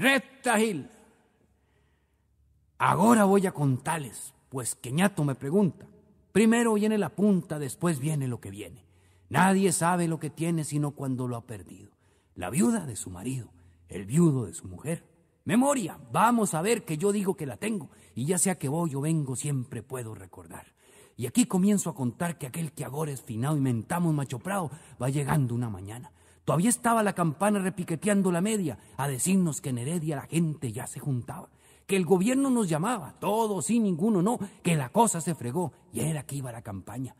recta Gil. Ahora voy a contarles, pues Queñato me pregunta. Primero viene la punta, después viene lo que viene. Nadie sabe lo que tiene sino cuando lo ha perdido. La viuda de su marido, el viudo de su mujer. Memoria, vamos a ver que yo digo que la tengo, y ya sea que voy o vengo, siempre puedo recordar. Y aquí comienzo a contar que aquel que ahora es finado y mentamos machoprado va llegando una mañana. Todavía estaba la campana repiqueteando la media a decirnos que en Heredia la gente ya se juntaba, que el gobierno nos llamaba, todos y ninguno no, que la cosa se fregó y era que iba la campaña.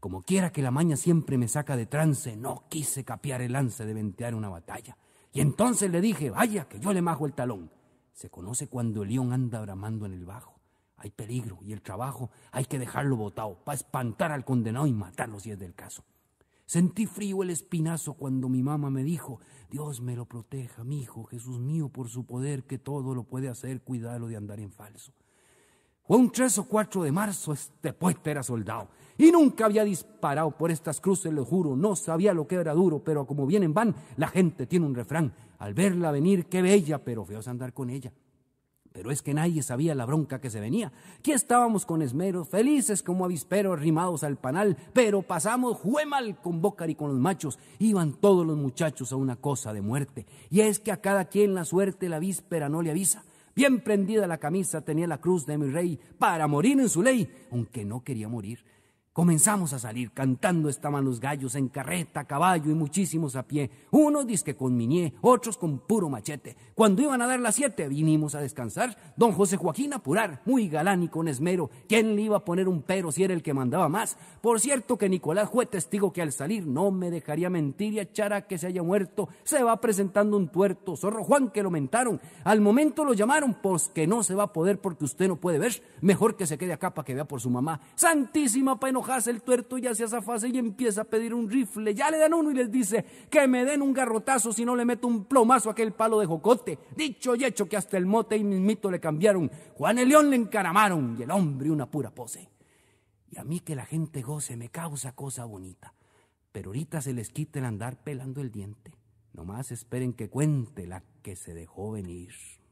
Como quiera que la maña siempre me saca de trance, no quise capear el lance de ventear una batalla. Y entonces le dije, vaya, que yo le majo el talón. Se conoce cuando el león anda bramando en el bajo. Hay peligro y el trabajo hay que dejarlo botado para espantar al condenado y matarlo si es del caso. Sentí frío el espinazo cuando mi mamá me dijo, Dios me lo proteja, mi hijo, Jesús mío, por su poder que todo lo puede hacer, cuidado de andar en falso. Fue un 3 o 4 de marzo, este poeta era soldado. Y nunca había disparado por estas cruces, lo juro. No sabía lo que era duro, pero como vienen van, la gente tiene un refrán. Al verla venir, qué bella, pero feos andar con ella. Pero es que nadie sabía la bronca que se venía. Aquí estábamos con esmeros felices como avisperos arrimados al panal, pero pasamos mal con Bócar y con los machos. Iban todos los muchachos a una cosa de muerte. Y es que a cada quien la suerte la víspera no le avisa. Bien prendida la camisa tenía la cruz de mi rey para morir en su ley, aunque no quería morir. Comenzamos a salir, cantando estaban los gallos en carreta, caballo y muchísimos a pie. Unos disque con minie otros con puro machete. Cuando iban a dar las siete, vinimos a descansar. Don José Joaquín apurar, muy galán y con esmero. ¿Quién le iba a poner un pero si era el que mandaba más? Por cierto que Nicolás fue testigo que al salir no me dejaría mentir y echar a que se haya muerto. Se va presentando un tuerto, zorro Juan que lo mentaron. Al momento lo llamaron, pues que no se va a poder porque usted no puede ver. Mejor que se quede acá para que vea por su mamá. Santísima pena hace el tuerto y ya se fase y empieza a pedir un rifle. Ya le dan uno y les dice que me den un garrotazo si no le meto un plomazo a aquel palo de jocote. Dicho y hecho que hasta el mote y mismito le cambiaron. Juan el León le encaramaron y el hombre una pura pose. Y a mí que la gente goce me causa cosa bonita. Pero ahorita se les quita el andar pelando el diente. Nomás esperen que cuente la que se dejó venir.